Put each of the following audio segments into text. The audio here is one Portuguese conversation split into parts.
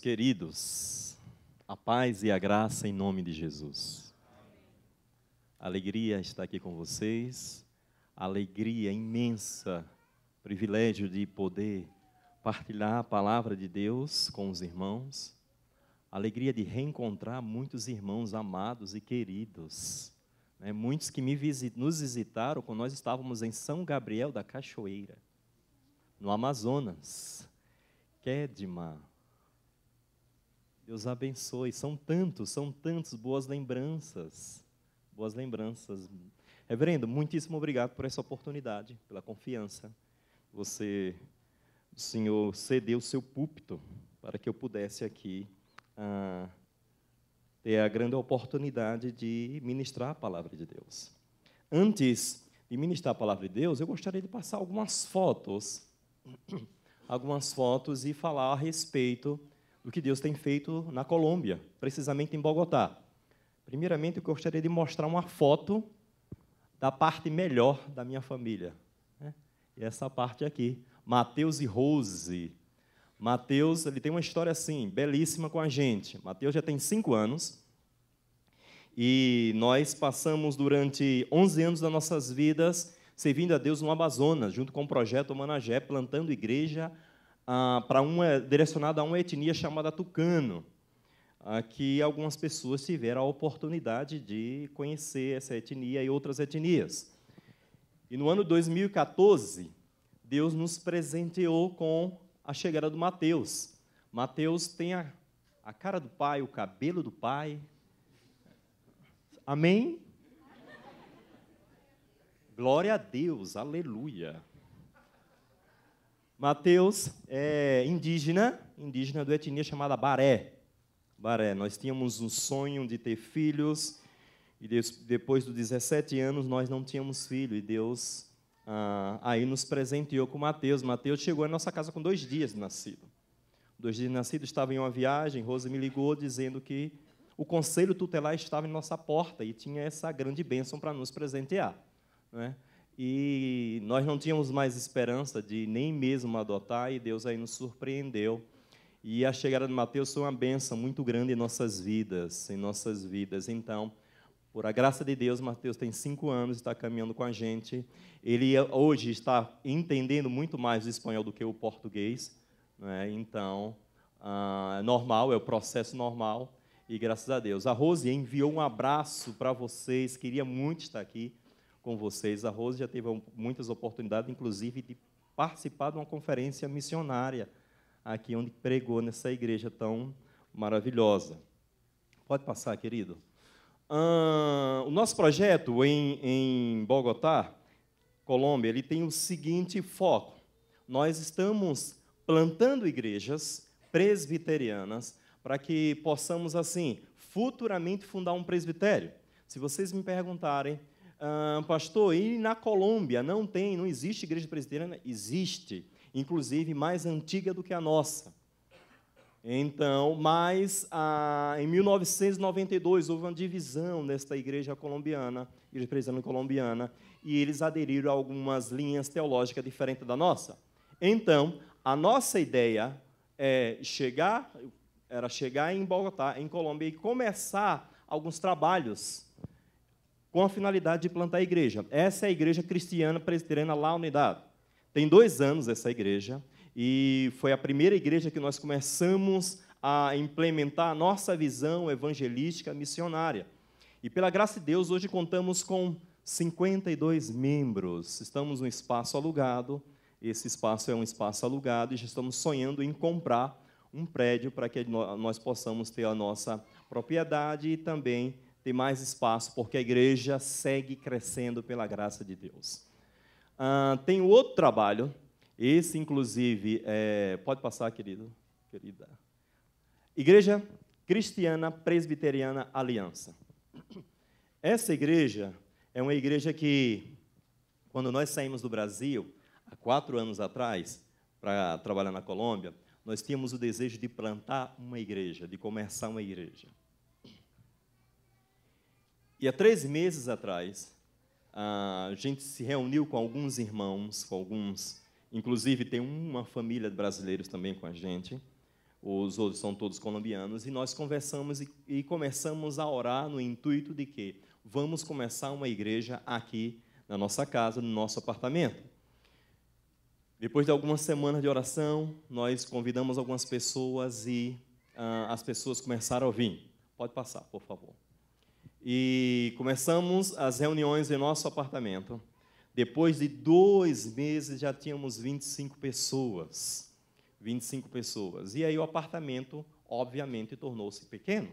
queridos, a paz e a graça em nome de Jesus. Alegria estar aqui com vocês, alegria imensa, privilégio de poder partilhar a palavra de Deus com os irmãos, alegria de reencontrar muitos irmãos amados e queridos, né? muitos que me visit, nos visitaram quando nós estávamos em São Gabriel da Cachoeira, no Amazonas, Kedma, Deus abençoe. São tantos, são tantos boas lembranças. Boas lembranças. Reverendo, muitíssimo obrigado por essa oportunidade, pela confiança. Você, o Senhor, cedeu seu púlpito para que eu pudesse aqui ah, ter a grande oportunidade de ministrar a palavra de Deus. Antes de ministrar a palavra de Deus, eu gostaria de passar algumas fotos, algumas fotos e falar a respeito do que Deus tem feito na Colômbia, precisamente em Bogotá. Primeiramente, eu gostaria de mostrar uma foto da parte melhor da minha família. Né? E essa parte aqui, Mateus e Rose. Mateus, ele tem uma história assim, belíssima com a gente. Mateus já tem cinco anos e nós passamos durante 11 anos das nossas vidas servindo a Deus no Amazonas, junto com o projeto Managé, plantando igreja ah, para uma é direcionada a uma etnia chamada tucano, ah, que algumas pessoas tiveram a oportunidade de conhecer essa etnia e outras etnias. E no ano 2014, Deus nos presenteou com a chegada do Mateus. Mateus tem a, a cara do pai, o cabelo do pai. Amém? Glória a Deus, aleluia. Mateus é indígena, indígena do etnia chamada Baré. Baré, nós tínhamos um sonho de ter filhos e depois dos 17 anos nós não tínhamos filho e Deus ah, aí nos presenteou com Mateus. Mateus chegou à nossa casa com dois dias de nascido. Dois dias de nascido, estava em uma viagem, Rose me ligou dizendo que o conselho tutelar estava em nossa porta e tinha essa grande bênção para nos presentear. Não é? e nós não tínhamos mais esperança de nem mesmo adotar, e Deus aí nos surpreendeu. E a chegada de Mateus foi uma benção muito grande em nossas vidas, em nossas vidas. Então, por a graça de Deus, Mateus tem cinco anos, está caminhando com a gente. Ele hoje está entendendo muito mais o espanhol do que o português, né? então ah, é normal, é o processo normal. E graças a Deus. A Rose enviou um abraço para vocês, queria muito estar aqui com vocês. A Rose já teve muitas oportunidades, inclusive, de participar de uma conferência missionária aqui, onde pregou nessa igreja tão maravilhosa. Pode passar, querido. o nosso projeto em, em Bogotá, Colômbia, ele tem o seguinte foco. Nós estamos plantando igrejas presbiterianas para que possamos, assim, futuramente fundar um presbitério. Se vocês me perguntarem pastor, e na Colômbia? Não tem, não existe igreja presbiteriana? Existe, inclusive mais antiga do que a nossa. Então, mas ah, em 1992 houve uma divisão nesta igreja colombiana, igreja presbiteriana colombiana, e eles aderiram a algumas linhas teológicas diferentes da nossa. Então, a nossa ideia é chegar, era chegar em Bogotá, em Colômbia, e começar alguns trabalhos com a finalidade de plantar a igreja. Essa é a igreja cristiana presbiteriana La Unidade. Tem dois anos essa igreja e foi a primeira igreja que nós começamos a implementar a nossa visão evangelística missionária. E pela graça de Deus, hoje contamos com 52 membros. Estamos num espaço alugado. Esse espaço é um espaço alugado e já estamos sonhando em comprar um prédio para que nós possamos ter a nossa propriedade e também ter mais espaço, porque a igreja segue crescendo pela graça de Deus. Ah, tem outro trabalho, esse inclusive, é... pode passar, querido, querida. Igreja Cristiana Presbiteriana Aliança. Essa igreja é uma igreja que, quando nós saímos do Brasil, há quatro anos atrás, para trabalhar na Colômbia, nós tínhamos o desejo de plantar uma igreja, de começar uma igreja. E há três meses atrás, a gente se reuniu com alguns irmãos, com alguns, inclusive tem uma família de brasileiros também com a gente, os outros são todos colombianos, e nós conversamos e, e começamos a orar no intuito de que vamos começar uma igreja aqui na nossa casa, no nosso apartamento. Depois de algumas semanas de oração, nós convidamos algumas pessoas e ah, as pessoas começaram a vir. Pode passar, por favor e começamos as reuniões em nosso apartamento. Depois de dois meses já tínhamos 25 pessoas. 25 pessoas. E aí o apartamento, obviamente, tornou-se pequeno.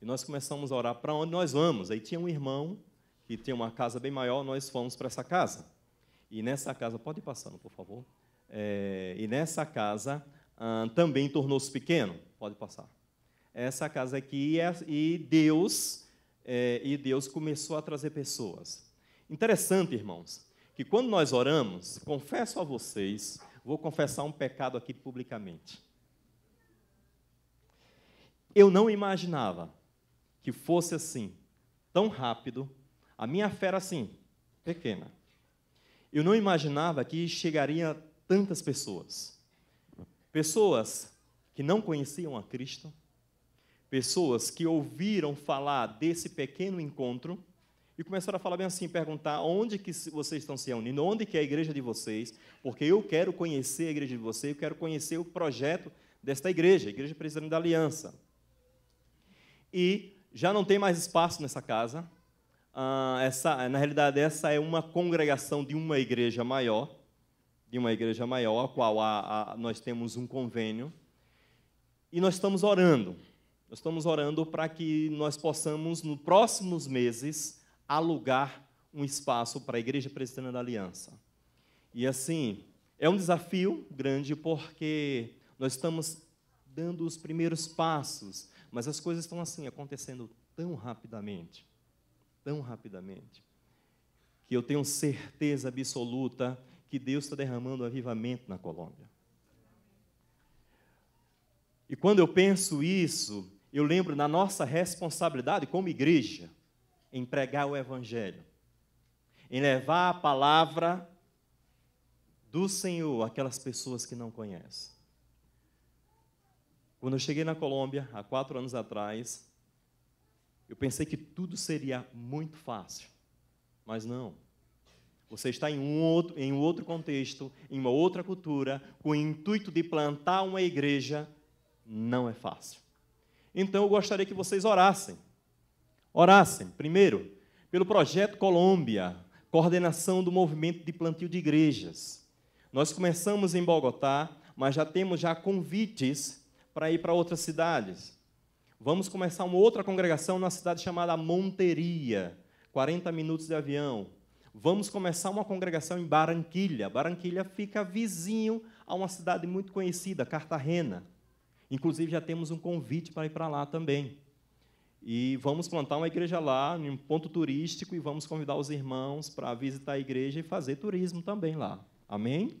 E nós começamos a orar para onde nós vamos. Aí tinha um irmão que tinha uma casa bem maior, nós fomos para essa casa. E nessa casa, pode ir passando, por favor. É, e nessa casa ah, também tornou-se pequeno. Pode passar essa casa aqui é, e Deus é, e Deus começou a trazer pessoas. Interessante, irmãos, que quando nós oramos, confesso a vocês, vou confessar um pecado aqui publicamente. Eu não imaginava que fosse assim, tão rápido, a minha fé era assim, pequena. Eu não imaginava que chegaria tantas pessoas. Pessoas que não conheciam a Cristo, pessoas que ouviram falar desse pequeno encontro e começaram a falar bem assim, perguntar onde que vocês estão se reunindo, onde que é a igreja de vocês, porque eu quero conhecer a igreja de vocês, eu quero conhecer o projeto desta igreja, a igreja precisando da aliança. E já não tem mais espaço nessa casa. Ah, essa, na realidade, essa é uma congregação de uma igreja maior, de uma igreja maior, a qual a, a, nós temos um convênio. E nós estamos orando. Nós estamos orando para que nós possamos, nos próximos meses, alugar um espaço para a Igreja Presbiteriana da Aliança. E assim, é um desafio grande porque nós estamos dando os primeiros passos, mas as coisas estão assim, acontecendo tão rapidamente, tão rapidamente, que eu tenho certeza absoluta que Deus está derramando avivamento na Colômbia. E quando eu penso isso, eu lembro na nossa responsabilidade como igreja em pregar o Evangelho, em levar a palavra do Senhor àquelas pessoas que não conhecem. Quando eu cheguei na Colômbia, há quatro anos atrás, eu pensei que tudo seria muito fácil, mas não. Você está em um outro, em um outro contexto, em uma outra cultura, com o intuito de plantar uma igreja, não é fácil. Então eu gostaria que vocês orassem. Orassem, primeiro, pelo projeto Colômbia, coordenação do movimento de plantio de igrejas. Nós começamos em Bogotá, mas já temos já convites para ir para outras cidades. Vamos começar uma outra congregação na cidade chamada Monteria, 40 minutos de avião. Vamos começar uma congregação em Barranquilha. Barranquilha fica vizinho a uma cidade muito conhecida, Cartagena. Inclusive, já temos um convite para ir para lá também. E vamos plantar uma igreja lá, em um ponto turístico, e vamos convidar os irmãos para visitar a igreja e fazer turismo também lá. Amém?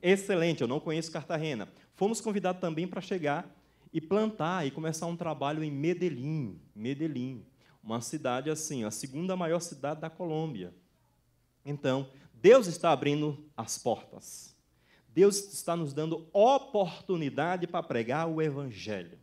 Excelente, eu não conheço Cartagena. Fomos convidados também para chegar e plantar e começar um trabalho em Medellín, Medellín, uma cidade assim, a segunda maior cidade da Colômbia. Então, Deus está abrindo as portas. Deus está nos dando oportunidade para pregar o Evangelho.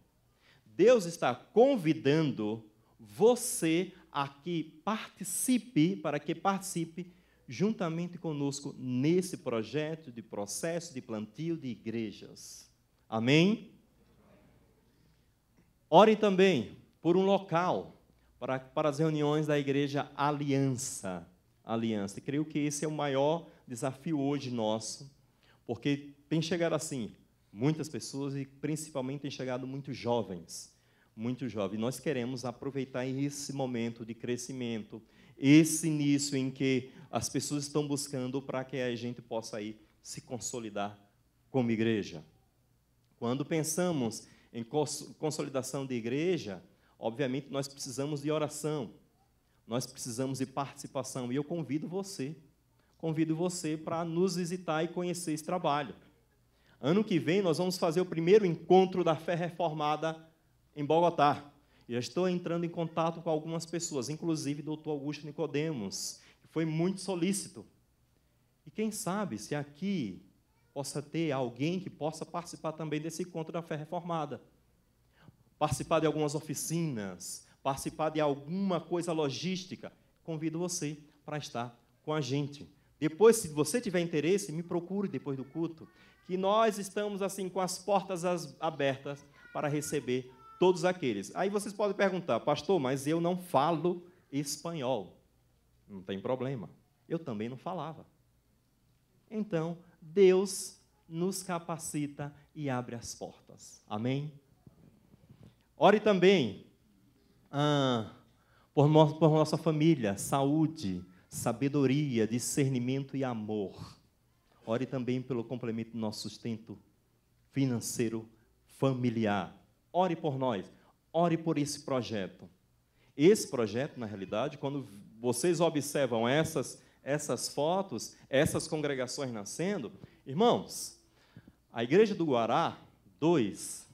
Deus está convidando você a que participe, para que participe juntamente conosco nesse projeto de processo de plantio de igrejas. Amém? Ore também por um local para, para as reuniões da igreja Aliança. Aliança. E creio que esse é o maior desafio hoje nosso porque tem chegado assim muitas pessoas e principalmente tem chegado muitos jovens, muito jovens. Nós queremos aproveitar esse momento de crescimento, esse início em que as pessoas estão buscando para que a gente possa aí se consolidar como igreja. Quando pensamos em consolidação de igreja, obviamente nós precisamos de oração, nós precisamos de participação. E eu convido você convido você para nos visitar e conhecer esse trabalho. Ano que vem nós vamos fazer o primeiro encontro da fé reformada em Bogotá. Eu já estou entrando em contato com algumas pessoas, inclusive Dr. Augusto Nicodemos, que foi muito solícito. E quem sabe se aqui possa ter alguém que possa participar também desse encontro da fé reformada. Participar de algumas oficinas, participar de alguma coisa logística. Convido você para estar com a gente. Depois, se você tiver interesse, me procure depois do culto, que nós estamos assim com as portas abertas para receber todos aqueles. Aí vocês podem perguntar, pastor, mas eu não falo espanhol. Não tem problema. Eu também não falava. Então, Deus nos capacita e abre as portas. Amém? Ore também ah, por, no, por nossa família, saúde, sabedoria, discernimento e amor. Ore também pelo complemento do nosso sustento financeiro familiar. Ore por nós, ore por esse projeto. Esse projeto, na realidade, quando vocês observam essas, essas fotos, essas congregações nascendo, irmãos, a Igreja do Guará 2,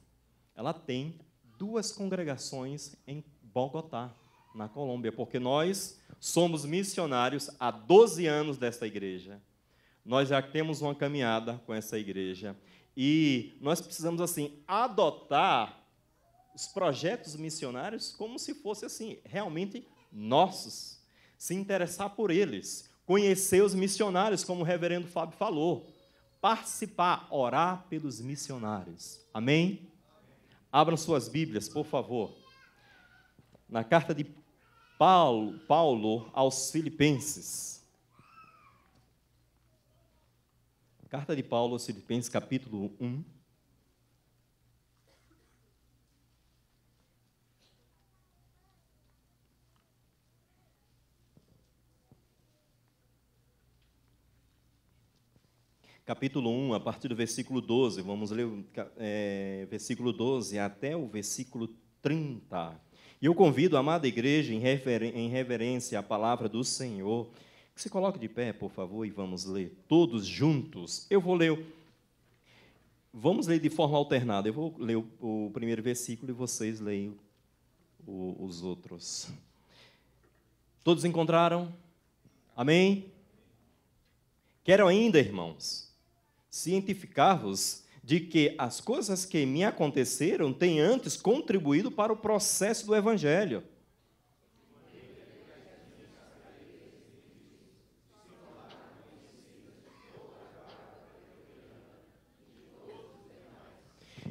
ela tem duas congregações em Bogotá na Colômbia, porque nós somos missionários há 12 anos desta igreja. Nós já temos uma caminhada com essa igreja e nós precisamos assim adotar os projetos missionários como se fossem assim, realmente nossos. Se interessar por eles, conhecer os missionários, como o reverendo Fábio falou, participar, orar pelos missionários. Amém? Abram suas Bíblias, por favor. Na carta de Paulo, Paulo aos Filipenses. Carta de Paulo aos Filipenses, capítulo 1. Capítulo 1, a partir do versículo 12, vamos ler é, versículo 12 até o versículo 30. E eu convido a amada igreja, em, rever, em reverência à palavra do Senhor, que se coloque de pé, por favor, e vamos ler todos juntos. Eu vou ler. Vamos ler de forma alternada. Eu vou ler o, o primeiro versículo e vocês leem o, os outros. Todos encontraram? Amém? Quero ainda, irmãos, cientificar-vos de que as coisas que me aconteceram têm antes contribuído para o processo do Evangelho.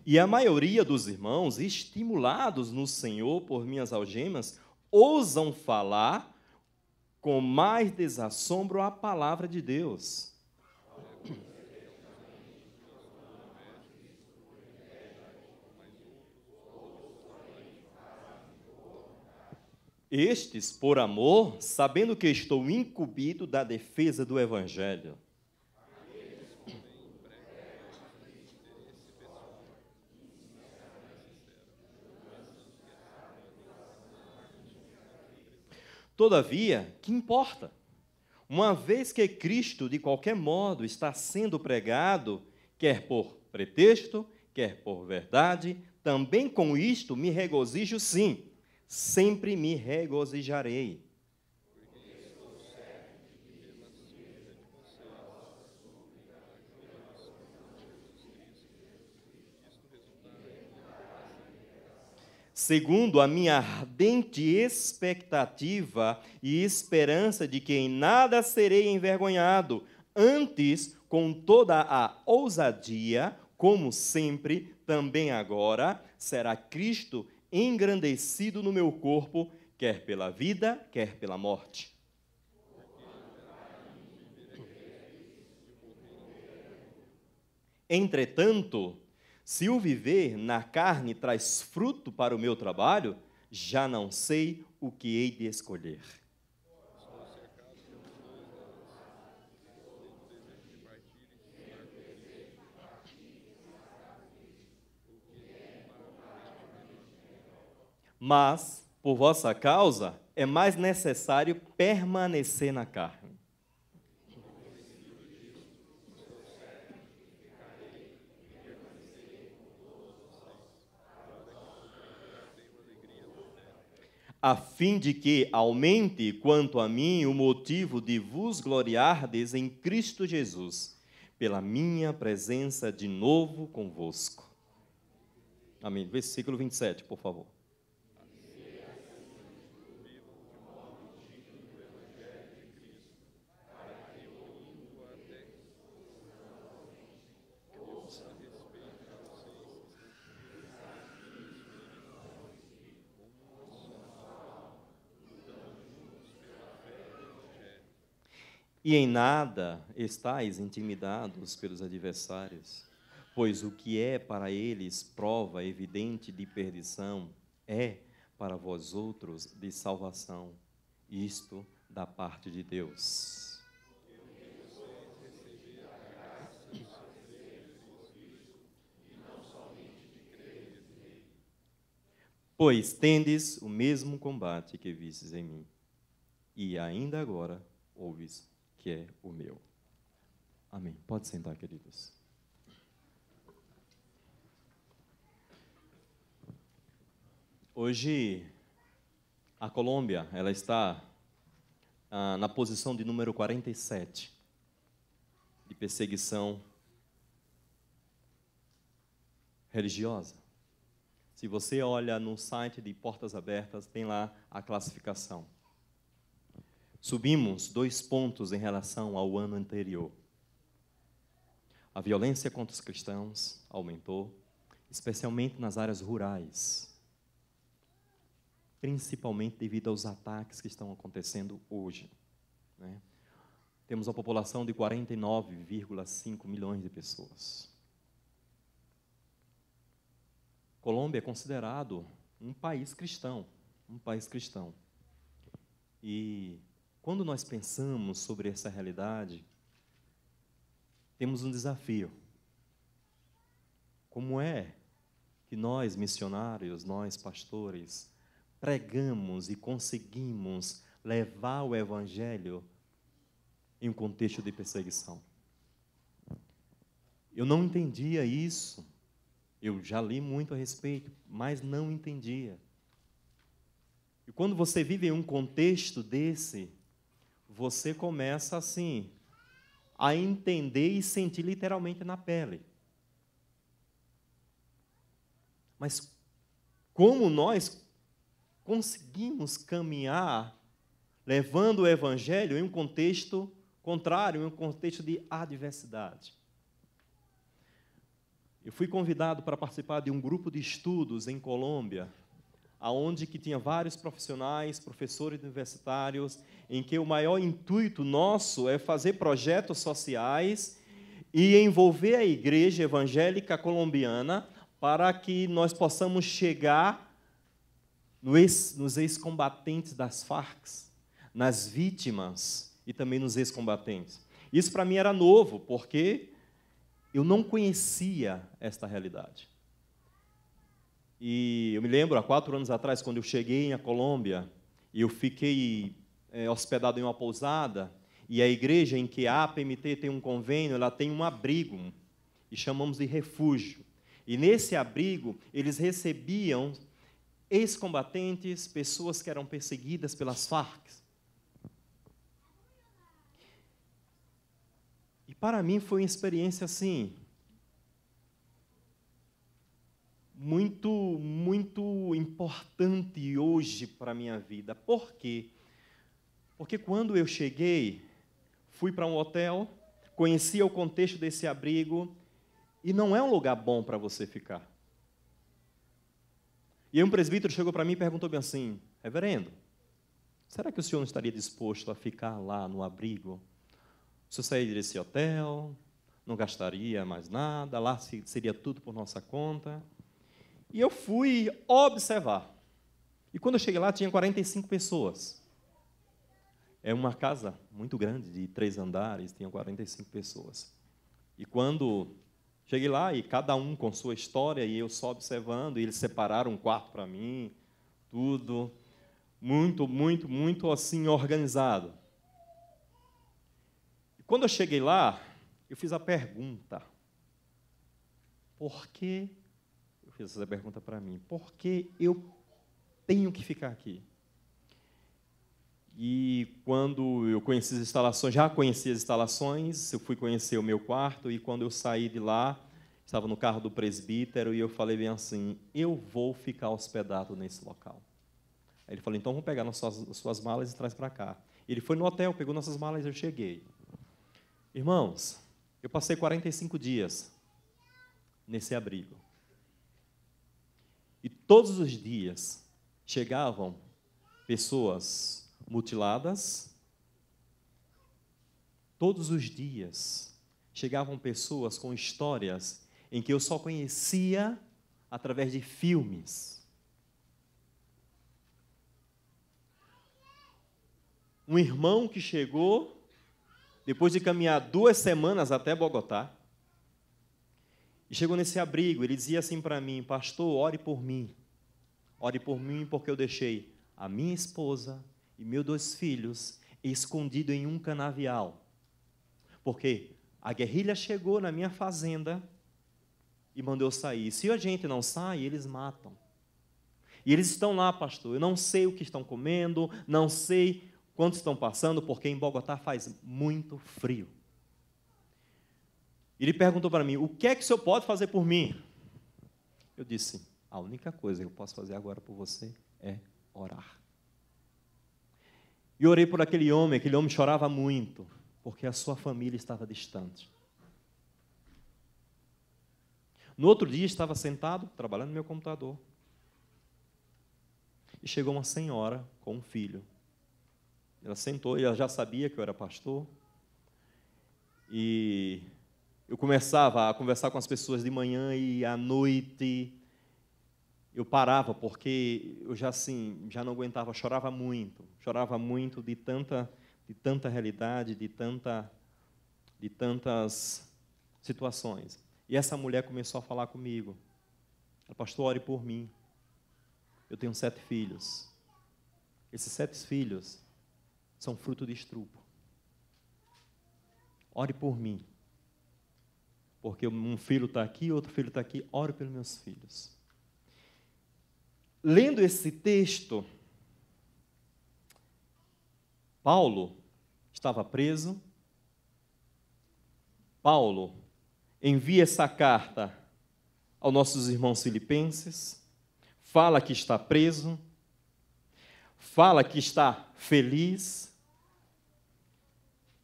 E a maioria dos irmãos, estimulados no Senhor por minhas algemas, ousam falar com mais desassombro a palavra de Deus. Estes, por amor, sabendo que estou incumbido da defesa do Evangelho. Todavia, que importa? Uma vez que Cristo, de qualquer modo, está sendo pregado, quer por pretexto, quer por verdade, também com isto me regozijo sim sempre me regozijarei. segundo a minha ardente expectativa e esperança de que em nada serei envergonhado, antes, com toda a ousadia, como sempre, também agora, será Cristo engrandecido no meu corpo, quer pela vida, quer pela morte. Entretanto, se o viver na carne traz fruto para o meu trabalho, já não sei o que hei de escolher. Mas, por vossa causa, é mais necessário permanecer na carne. a fim de que aumente quanto a mim o motivo de vos gloriardes em Cristo Jesus, pela minha presença de novo convosco. Amém. Versículo 27, por favor. e em nada estáis intimidados pelos adversários, pois o que é para eles prova evidente de perdição é para vós outros de salvação, isto da parte de Deus. Pois tendes o mesmo combate que vistes em mim, e ainda agora ouves que é o meu. Amém. Pode sentar, queridos. Hoje, a Colômbia ela está ah, na posição de número 47 de perseguição religiosa. Se você olha no site de Portas Abertas, tem lá a classificação subimos dois pontos em relação ao ano anterior. A violência contra os cristãos aumentou, especialmente nas áreas rurais, principalmente devido aos ataques que estão acontecendo hoje. Né? Temos uma população de 49,5 milhões de pessoas. Colômbia é considerado um país cristão, um país cristão. E quando nós pensamos sobre essa realidade, temos um desafio. Como é que nós, missionários, nós, pastores, pregamos e conseguimos levar o Evangelho em um contexto de perseguição? Eu não entendia isso. Eu já li muito a respeito, mas não entendia. E quando você vive em um contexto desse, você começa assim a entender e sentir literalmente na pele. Mas como nós conseguimos caminhar levando o evangelho em um contexto contrário, em um contexto de adversidade? Eu fui convidado para participar de um grupo de estudos em Colômbia aonde que tinha vários profissionais, professores universitários, em que o maior intuito nosso é fazer projetos sociais e envolver a igreja evangélica colombiana para que nós possamos chegar nos ex-combatentes das Farc, nas vítimas e também nos ex-combatentes. Isso para mim era novo, porque eu não conhecia esta realidade. E eu me lembro, há quatro anos atrás, quando eu cheguei na Colômbia, eu fiquei é, hospedado em uma pousada, e a igreja em que a APMT tem um convênio, ela tem um abrigo, e chamamos de refúgio. E nesse abrigo, eles recebiam ex-combatentes, pessoas que eram perseguidas pelas Farc. E para mim foi uma experiência assim, muito, muito importante hoje para a minha vida. Por quê? Porque quando eu cheguei, fui para um hotel, conhecia o contexto desse abrigo, e não é um lugar bom para você ficar. E aí um presbítero chegou para mim e perguntou bem assim: Reverendo, será que o senhor não estaria disposto a ficar lá no abrigo? Se eu sair desse hotel, não gastaria mais nada, lá seria tudo por nossa conta. E eu fui observar. E quando eu cheguei lá, tinha 45 pessoas. É uma casa muito grande, de três andares, tinha 45 pessoas. E quando cheguei lá, e cada um com sua história, e eu só observando, e eles separaram um quarto para mim, tudo. Muito, muito, muito assim organizado. E quando eu cheguei lá, eu fiz a pergunta: por que fez essa pergunta para mim: por que eu tenho que ficar aqui? E quando eu conheci as instalações, já conheci as instalações, eu fui conhecer o meu quarto e quando eu saí de lá, estava no carro do presbítero e eu falei bem assim: eu vou ficar hospedado nesse local. Aí ele falou: então vamos pegar nossas, suas malas e traz para cá. Ele foi no hotel, pegou nossas malas e eu cheguei. Irmãos, eu passei 45 dias nesse abrigo. E todos os dias chegavam pessoas mutiladas. Todos os dias chegavam pessoas com histórias em que eu só conhecia através de filmes. Um irmão que chegou, depois de caminhar duas semanas até Bogotá, e chegou nesse abrigo, ele dizia assim para mim: Pastor, ore por mim. Ore por mim, porque eu deixei a minha esposa e meus dois filhos escondido em um canavial. Porque a guerrilha chegou na minha fazenda e mandou sair. Se a gente não sai, eles matam. E eles estão lá, pastor. Eu não sei o que estão comendo, não sei quanto estão passando, porque em Bogotá faz muito frio. Ele perguntou para mim: O que é que o senhor pode fazer por mim? Eu disse: A única coisa que eu posso fazer agora por você é orar. E orei por aquele homem, aquele homem chorava muito, porque a sua família estava distante. No outro dia estava sentado, trabalhando no meu computador. E chegou uma senhora com um filho. Ela sentou, e ela já sabia que eu era pastor. E eu começava a conversar com as pessoas de manhã e à noite eu parava porque eu já assim, já não aguentava, chorava muito, chorava muito de tanta de tanta realidade, de tanta de tantas situações. E essa mulher começou a falar comigo. Ela, pastor, ore por mim. Eu tenho sete filhos. Esses sete filhos são fruto de estrupo. Ore por mim porque um filho está aqui, outro filho está aqui, oro pelos meus filhos. Lendo esse texto, Paulo estava preso. Paulo envia essa carta aos nossos irmãos filipenses, fala que está preso, fala que está feliz.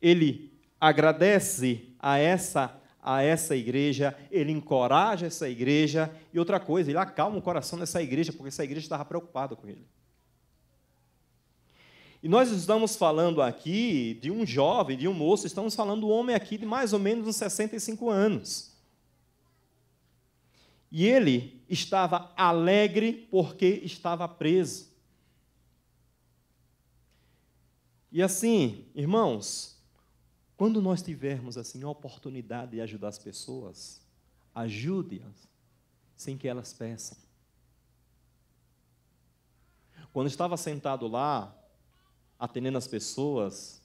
Ele agradece a essa a essa igreja, ele encoraja essa igreja, e outra coisa, ele acalma o coração dessa igreja, porque essa igreja estava preocupada com ele. E nós estamos falando aqui de um jovem, de um moço, estamos falando do homem aqui de mais ou menos uns 65 anos. E ele estava alegre porque estava preso. E assim, irmãos, quando nós tivermos assim a oportunidade de ajudar as pessoas, ajude-as sem que elas peçam. Quando estava sentado lá, atendendo as pessoas,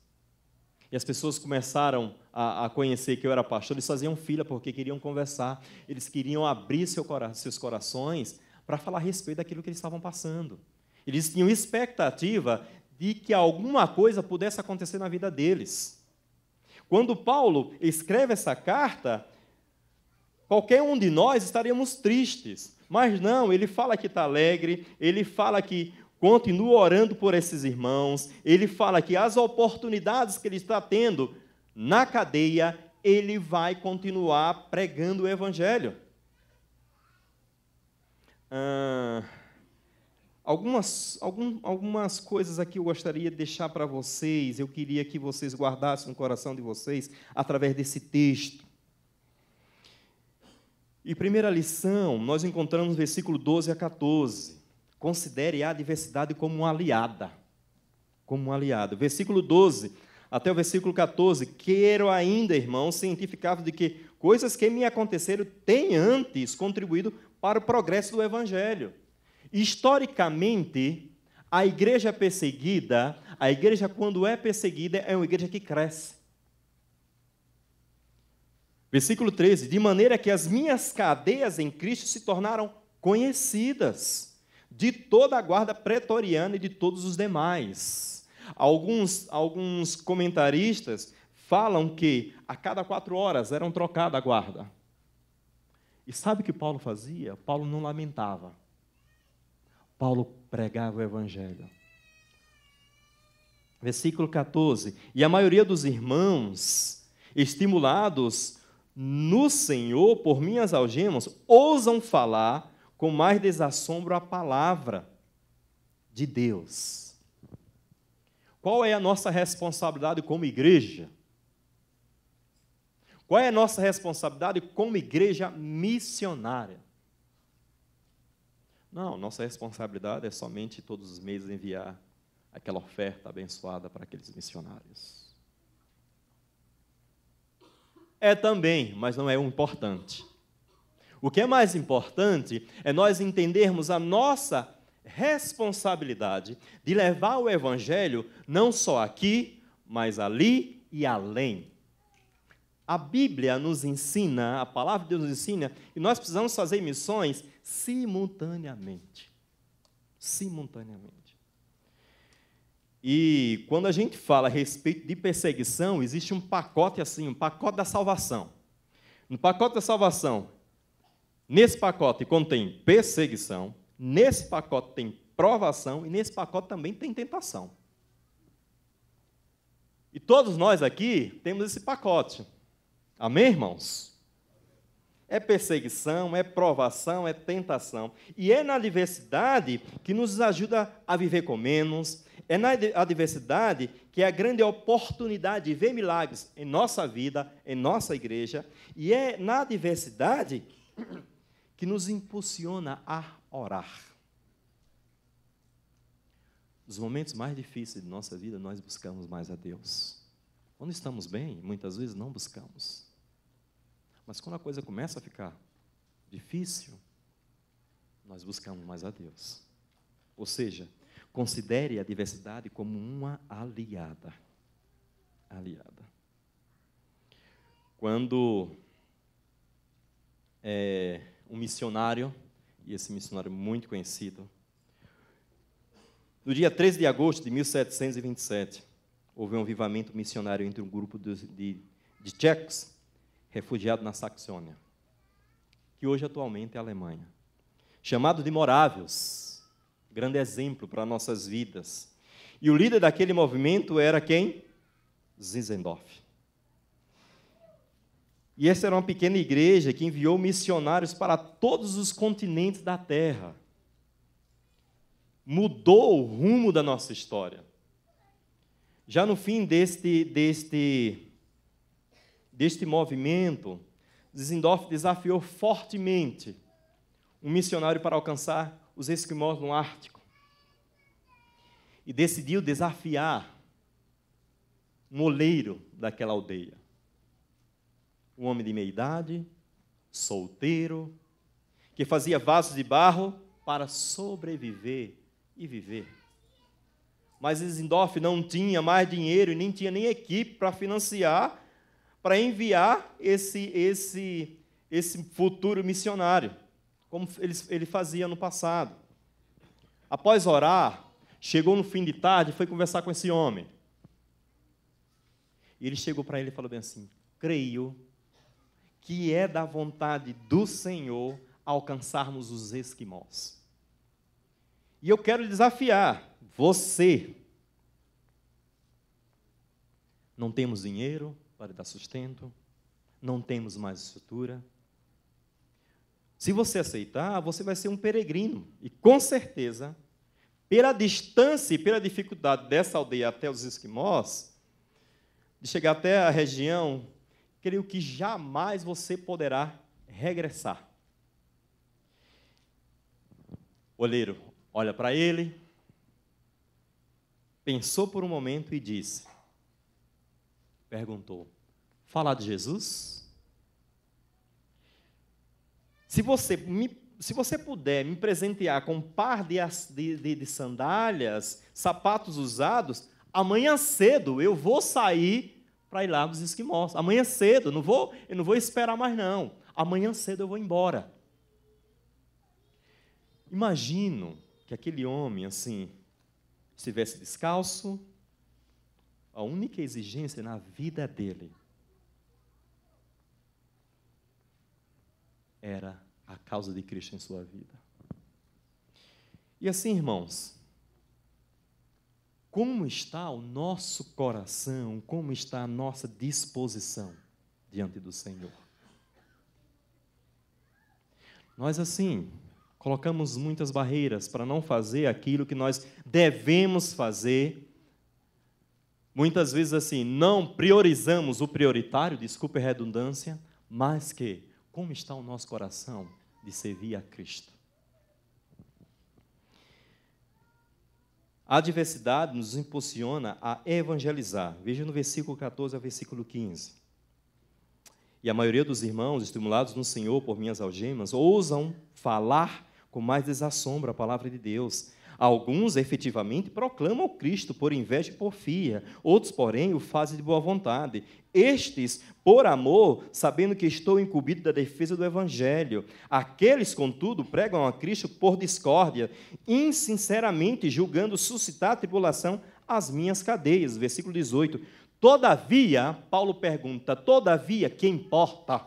e as pessoas começaram a, a conhecer que eu era pastor, eles faziam fila porque queriam conversar, eles queriam abrir seu cora seus corações para falar a respeito daquilo que eles estavam passando. Eles tinham expectativa de que alguma coisa pudesse acontecer na vida deles. Quando Paulo escreve essa carta, qualquer um de nós estaríamos tristes. Mas não, ele fala que está alegre, ele fala que continua orando por esses irmãos, ele fala que as oportunidades que ele está tendo na cadeia, ele vai continuar pregando o evangelho. Ah. Algumas, algum, algumas coisas aqui eu gostaria de deixar para vocês, eu queria que vocês guardassem no coração de vocês através desse texto. E primeira lição, nós encontramos versículo 12 a 14. Considere a adversidade como uma aliada. Como um aliado. Versículo 12 até o versículo 14. Quero ainda, irmãos, cientificar de que coisas que me aconteceram têm antes contribuído para o progresso do evangelho Historicamente, a igreja perseguida, a igreja quando é perseguida, é uma igreja que cresce. Versículo 13: De maneira que as minhas cadeias em Cristo se tornaram conhecidas de toda a guarda pretoriana e de todos os demais. Alguns, alguns comentaristas falam que a cada quatro horas eram trocada a guarda. E sabe o que Paulo fazia? Paulo não lamentava. Paulo pregava o Evangelho. Versículo 14: E a maioria dos irmãos, estimulados no Senhor por minhas algemas, ousam falar com mais desassombro a palavra de Deus. Qual é a nossa responsabilidade como igreja? Qual é a nossa responsabilidade como igreja missionária? Não, nossa responsabilidade é somente todos os meses enviar aquela oferta abençoada para aqueles missionários. É também, mas não é o importante. O que é mais importante é nós entendermos a nossa responsabilidade de levar o Evangelho não só aqui, mas ali e além. A Bíblia nos ensina, a palavra de Deus nos ensina, e nós precisamos fazer missões simultaneamente. Simultaneamente. E quando a gente fala a respeito de perseguição, existe um pacote assim, um pacote da salvação. No pacote da salvação, nesse pacote contém perseguição, nesse pacote tem provação e nesse pacote também tem tentação. E todos nós aqui temos esse pacote. Amém, irmãos? É perseguição, é provação, é tentação. E é na adversidade que nos ajuda a viver com menos, é na adversidade que é a grande oportunidade de ver milagres em nossa vida, em nossa igreja, e é na adversidade que nos impulsiona a orar. Nos momentos mais difíceis de nossa vida, nós buscamos mais a Deus. Quando estamos bem, muitas vezes não buscamos. Mas quando a coisa começa a ficar difícil, nós buscamos mais a Deus. Ou seja, considere a diversidade como uma aliada. Aliada. Quando é, um missionário, e esse missionário é muito conhecido, no dia 13 de agosto de 1727, houve um avivamento missionário entre um grupo de, de, de tchecos refugiado na Saxônia, que hoje atualmente é a Alemanha. Chamado de Morávios, grande exemplo para nossas vidas. E o líder daquele movimento era quem? Zinzendorf. E essa era uma pequena igreja que enviou missionários para todos os continentes da Terra. Mudou o rumo da nossa história. Já no fim deste, deste deste movimento, Zindoff desafiou fortemente um missionário para alcançar os esquimós no Ártico. E decidiu desafiar um oleiro daquela aldeia. Um homem de meia idade, solteiro, que fazia vasos de barro para sobreviver e viver. Mas Zindoff não tinha mais dinheiro e nem tinha nem equipe para financiar para enviar esse, esse, esse futuro missionário, como ele, ele fazia no passado. Após orar, chegou no fim de tarde e foi conversar com esse homem. E ele chegou para ele e falou bem assim: Creio que é da vontade do Senhor alcançarmos os esquimós. E eu quero desafiar você. Não temos dinheiro, para dar sustento, não temos mais estrutura. Se você aceitar, você vai ser um peregrino. E com certeza, pela distância e pela dificuldade dessa aldeia até os esquimós, de chegar até a região, creio que jamais você poderá regressar. O olheiro olha para ele, pensou por um momento e disse: perguntou, falar de Jesus? Se você, me, se você puder me presentear com um par de, de, de sandálias, sapatos usados, amanhã cedo eu vou sair para ir lá nos esquimós. Amanhã cedo, não vou, eu não vou esperar mais não. Amanhã cedo eu vou embora. Imagino que aquele homem assim estivesse descalço. A única exigência na vida dele era a causa de Cristo em sua vida. E assim, irmãos, como está o nosso coração, como está a nossa disposição diante do Senhor? Nós, assim, colocamos muitas barreiras para não fazer aquilo que nós devemos fazer. Muitas vezes, assim, não priorizamos o prioritário, desculpe a redundância, mas que como está o nosso coração de servir a Cristo? A adversidade nos impulsiona a evangelizar. Veja no versículo 14 ao versículo 15. E a maioria dos irmãos, estimulados no Senhor por minhas algemas, ousam falar com mais desassombro a palavra de Deus, Alguns efetivamente proclamam Cristo por inveja e porfia, outros, porém, o fazem de boa vontade. Estes, por amor, sabendo que estou incumbido da defesa do Evangelho. Aqueles, contudo, pregam a Cristo por discórdia, insinceramente julgando suscitar tribulação às minhas cadeias. Versículo 18. Todavia, Paulo pergunta: todavia, que importa?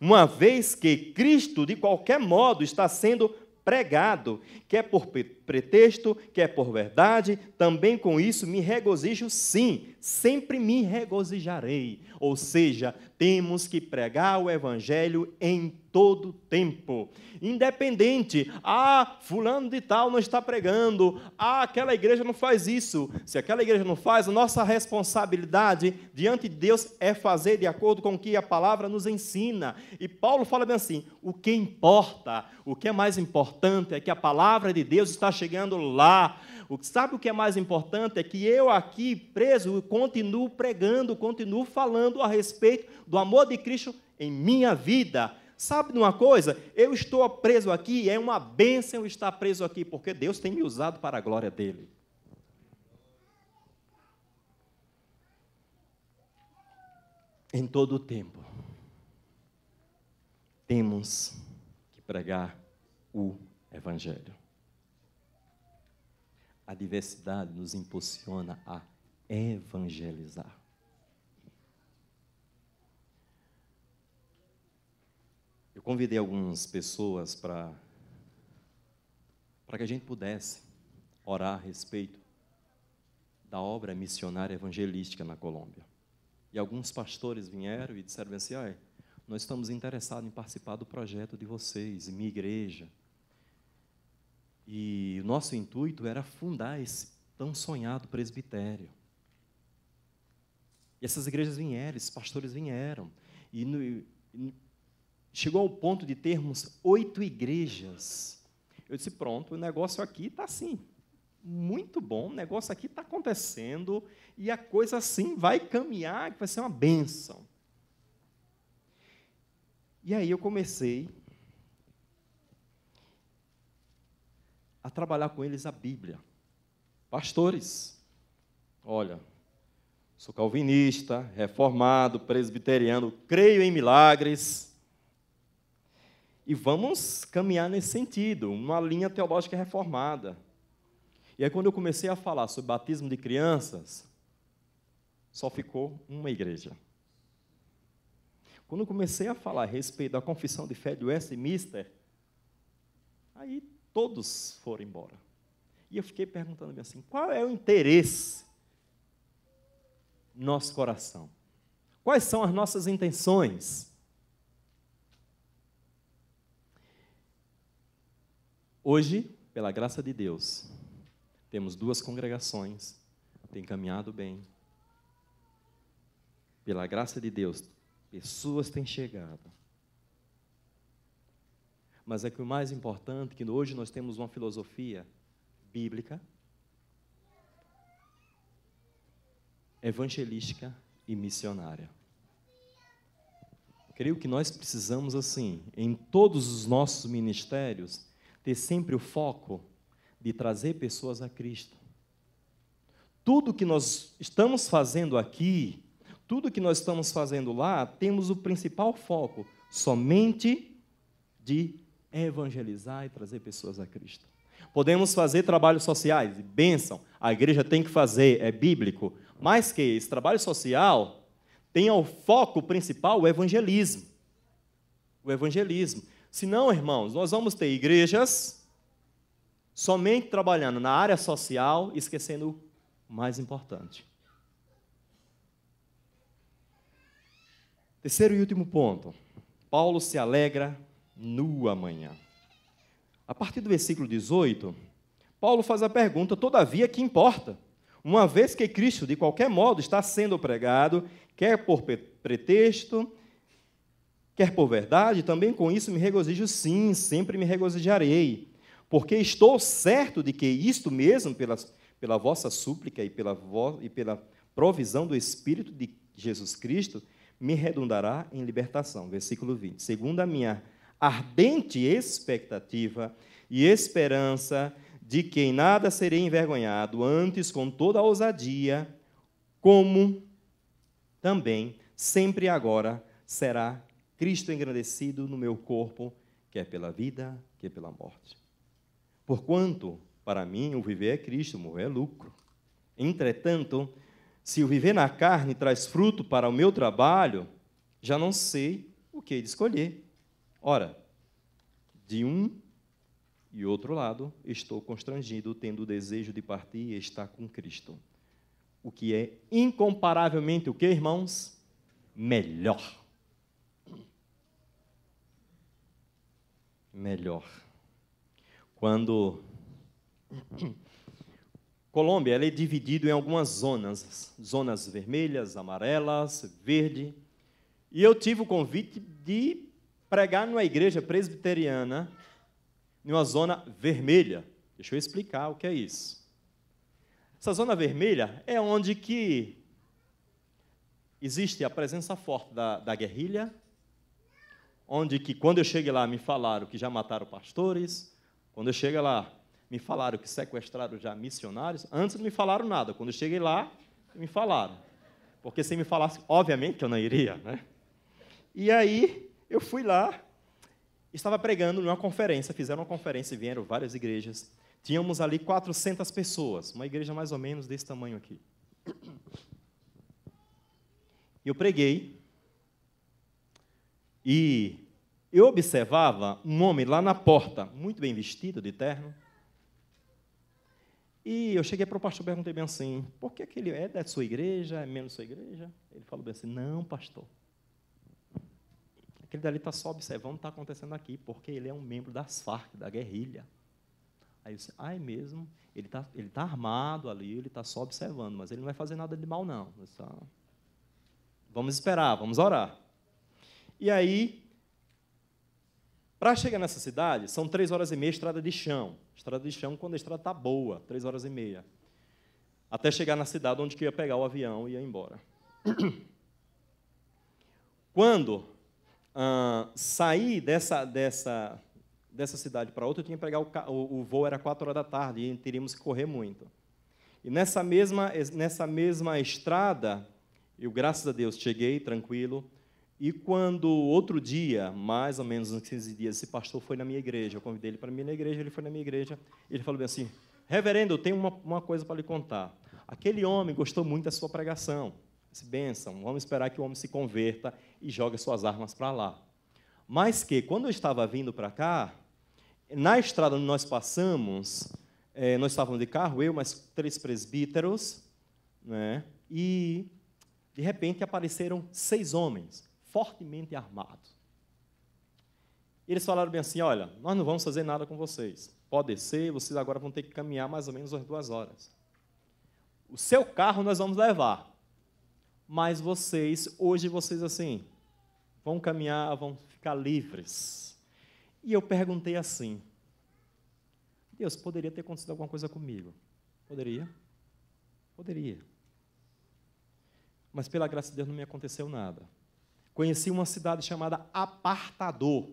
Uma vez que Cristo, de qualquer modo, está sendo pregado, quer é por pretexto, quer é por verdade, também com isso me regozijo, sim, sempre me regozijarei. Ou seja, temos que pregar o Evangelho em todo tempo. Independente, ah, fulano de tal não está pregando, ah, aquela igreja não faz isso. Se aquela igreja não faz, a nossa responsabilidade diante de Deus é fazer de acordo com o que a palavra nos ensina. E Paulo fala bem assim: o que importa, o que é mais importante é que a palavra de Deus está chegando lá. O que sabe o que é mais importante é que eu aqui preso continuo pregando, continuo falando a respeito do amor de Cristo em minha vida Sabe de uma coisa? Eu estou preso aqui, é uma bênção estar preso aqui, porque Deus tem me usado para a glória dele. Em todo o tempo, temos que pregar o Evangelho. A diversidade nos impulsiona a evangelizar. convidei algumas pessoas para para que a gente pudesse orar a respeito da obra missionária evangelística na Colômbia. E alguns pastores vieram e disseram assim: ah, nós estamos interessados em participar do projeto de vocês, em minha igreja. E o nosso intuito era fundar esse tão sonhado presbitério. E essas igrejas vieram, esses pastores vieram. E no, Chegou ao ponto de termos oito igrejas. Eu disse: pronto, o negócio aqui está assim. Muito bom, o negócio aqui está acontecendo e a coisa assim vai caminhar, que vai ser uma bênção. E aí eu comecei a trabalhar com eles a Bíblia. Pastores, olha, sou calvinista, reformado, presbiteriano, creio em milagres e vamos caminhar nesse sentido, uma linha teológica reformada. E aí, quando eu comecei a falar sobre batismo de crianças, só ficou uma igreja. Quando eu comecei a falar a respeito da confissão de fé de Westminster, aí todos foram embora. E eu fiquei perguntando assim: qual é o interesse do nosso coração? Quais são as nossas intenções? Hoje, pela graça de Deus, temos duas congregações, tem caminhado bem. Pela graça de Deus, pessoas têm chegado. Mas é que o mais importante é que hoje nós temos uma filosofia bíblica, evangelística e missionária. Creio que nós precisamos, assim, em todos os nossos ministérios, ter sempre o foco de trazer pessoas a Cristo. Tudo que nós estamos fazendo aqui, tudo que nós estamos fazendo lá, temos o principal foco somente de evangelizar e trazer pessoas a Cristo. Podemos fazer trabalhos sociais, bênção, a igreja tem que fazer, é bíblico. Mas que esse trabalho social tenha o foco principal o evangelismo. O evangelismo. Senão, irmãos, nós vamos ter igrejas somente trabalhando na área social, esquecendo o mais importante. Terceiro e último ponto. Paulo se alegra no amanhã. A partir do versículo 18, Paulo faz a pergunta: todavia, que importa? Uma vez que Cristo, de qualquer modo, está sendo pregado, quer por pretexto, Quer por verdade, também com isso me regozijo, sim, sempre me regozijarei, porque estou certo de que isto mesmo, pela, pela vossa súplica e pela, vo, e pela provisão do Espírito de Jesus Cristo, me redundará em libertação. Versículo 20. Segundo a minha ardente expectativa e esperança de que em nada serei envergonhado, antes com toda a ousadia, como também sempre agora será Cristo engrandecido no meu corpo, quer é pela vida, quer é pela morte. Porquanto, para mim, o viver é Cristo, morrer é lucro. Entretanto, se o viver na carne traz fruto para o meu trabalho, já não sei o que escolher. Ora, de um e outro lado, estou constrangido, tendo o desejo de partir e estar com Cristo. O que é incomparavelmente o que, irmãos? Melhor. melhor. Quando Colômbia ela é dividida em algumas zonas, zonas vermelhas, amarelas, verde. E eu tive o convite de pregar numa igreja presbiteriana, numa zona vermelha. Deixa eu explicar o que é isso. Essa zona vermelha é onde que existe a presença forte da, da guerrilha onde que quando eu cheguei lá me falaram que já mataram pastores, quando eu cheguei lá me falaram que sequestraram já missionários, antes não me falaram nada, quando eu cheguei lá me falaram, porque se me falasse, obviamente eu não iria, né? E aí eu fui lá, estava pregando numa conferência, fizeram uma conferência, vieram várias igrejas, tínhamos ali 400 pessoas, uma igreja mais ou menos desse tamanho aqui. Eu preguei e eu observava um homem lá na porta, muito bem vestido, de terno. E eu cheguei para o pastor e perguntei bem assim: por que, aquele é, é da sua igreja? É menos da sua igreja? Ele falou bem assim: não, pastor. Aquele dali está só observando o que está acontecendo aqui, porque ele é um membro das Farc, da guerrilha. Aí eu disse: ah, é mesmo? Ele está ele tá armado ali, ele está só observando, mas ele não vai fazer nada de mal, não. Disse, ah, vamos esperar, vamos orar. E aí, para chegar nessa cidade, são três horas e meia estrada de chão. Estrada de chão quando a estrada está boa, três horas e meia. Até chegar na cidade onde que ia pegar o avião e ia embora. Quando ah, saí dessa, dessa, dessa cidade para outra, eu tinha que pegar o, o, o voo, era quatro horas da tarde, e teríamos que correr muito. E nessa mesma, nessa mesma estrada, eu, graças a Deus, cheguei tranquilo, e quando outro dia, mais ou menos uns 15 dias, esse pastor foi na minha igreja, eu convidei ele para mim na igreja, ele foi na minha igreja, ele falou bem assim: Reverendo, eu tenho uma, uma coisa para lhe contar. Aquele homem gostou muito da sua pregação. Disse, benção, vamos esperar que o homem se converta e jogue suas armas para lá. Mas que, quando eu estava vindo para cá, na estrada onde nós passamos, é, nós estávamos de carro, eu mais três presbíteros, né? e de repente apareceram seis homens fortemente armado. Eles falaram bem assim: olha, nós não vamos fazer nada com vocês. Pode ser, vocês agora vão ter que caminhar mais ou menos umas duas horas. O seu carro nós vamos levar. Mas vocês, hoje vocês assim, vão caminhar, vão ficar livres. E eu perguntei assim: Deus, poderia ter acontecido alguma coisa comigo? Poderia? Poderia. Mas pela graça de Deus não me aconteceu nada conheci uma cidade chamada Apartador.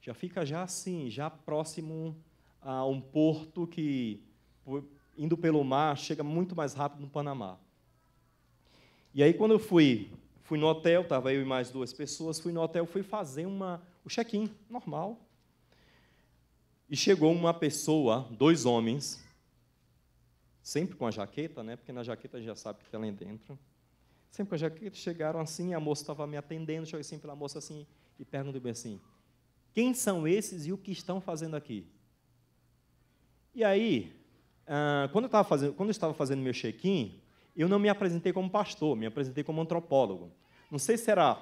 Já fica já assim, já próximo a um porto que, indo pelo mar, chega muito mais rápido no Panamá. E aí, quando eu fui, fui no hotel, estava eu e mais duas pessoas, fui no hotel, fui fazer uma, o check-in, normal. E chegou uma pessoa, dois homens, sempre com a jaqueta, né? Porque na jaqueta a gente já sabe que está lá dentro. Sempre que eles chegaram assim, a moça estava me atendendo, chegou assim pela moça assim e perguntei bem assim: quem são esses e o que estão fazendo aqui? E aí, ah, quando eu, estava fazendo, quando eu estava fazendo meu check-in, eu não me apresentei como pastor, me apresentei como antropólogo. Não sei se será,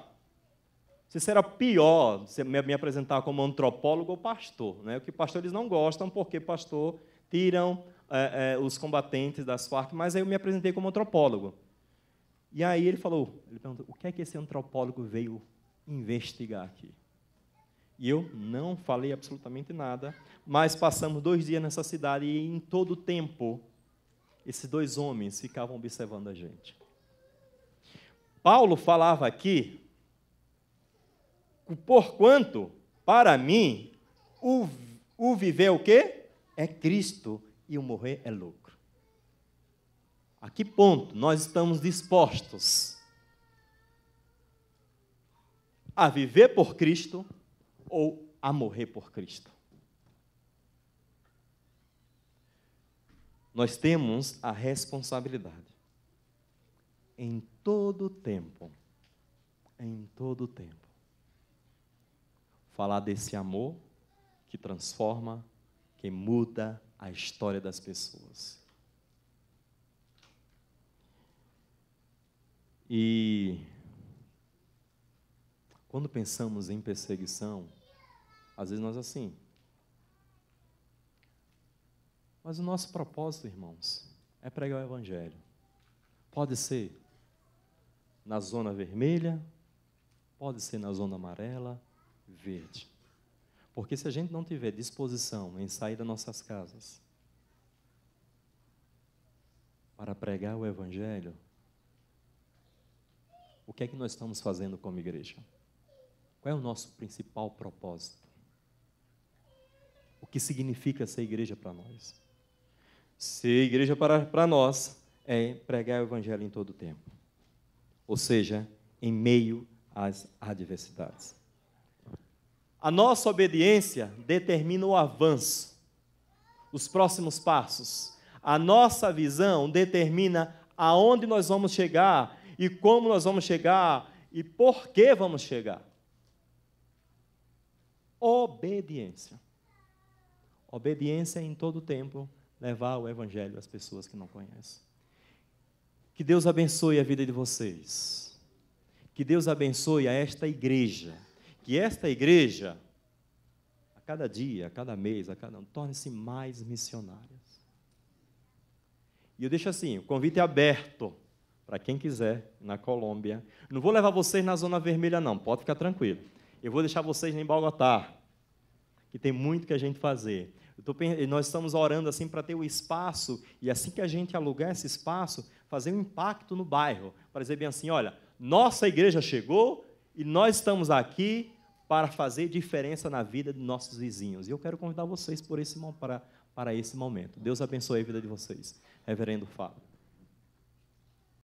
se será pior se me apresentar como antropólogo ou pastor. Né? O que pastores não gostam, porque pastor tiram é, é, os combatentes das Farc, mas aí eu me apresentei como antropólogo. E aí ele falou, ele perguntou, o que é que esse antropólogo veio investigar aqui? E eu não falei absolutamente nada, mas passamos dois dias nessa cidade e em todo o tempo esses dois homens ficavam observando a gente. Paulo falava aqui, porquanto, para mim, o, o viver o quê? É Cristo e o morrer é louco a que ponto nós estamos dispostos a viver por Cristo ou a morrer por Cristo? Nós temos a responsabilidade em todo tempo, em todo tempo, falar desse amor que transforma, que muda a história das pessoas. E quando pensamos em perseguição, às vezes nós assim. Mas o nosso propósito, irmãos, é pregar o Evangelho. Pode ser na zona vermelha, pode ser na zona amarela, verde. Porque se a gente não tiver disposição em sair das nossas casas para pregar o Evangelho, o que é que nós estamos fazendo como igreja? Qual é o nosso principal propósito? O que significa ser igreja para nós? Ser igreja para, nós é pregar o evangelho em todo o tempo. Ou seja, em meio às adversidades. A nossa obediência determina o avanço, os próximos passos. A nossa visão determina aonde nós vamos chegar e como nós vamos chegar e por que vamos chegar. Obediência. Obediência é, em todo o tempo levar o evangelho às pessoas que não conhecem. Que Deus abençoe a vida de vocês. Que Deus abençoe a esta igreja. Que esta igreja a cada dia, a cada mês, a cada ano, torne-se mais missionárias. E eu deixo assim, o convite é aberto para quem quiser, na Colômbia. Não vou levar vocês na zona vermelha, não, pode ficar tranquilo. Eu vou deixar vocês em Bogotá, que tem muito que a gente fazer. Tô, nós estamos orando assim para ter o espaço, e assim que a gente alugar esse espaço, fazer um impacto no bairro, para dizer bem assim: olha, nossa igreja chegou e nós estamos aqui para fazer diferença na vida de nossos vizinhos. E eu quero convidar vocês por esse, para, para esse momento. Deus abençoe a vida de vocês. Reverendo Fábio.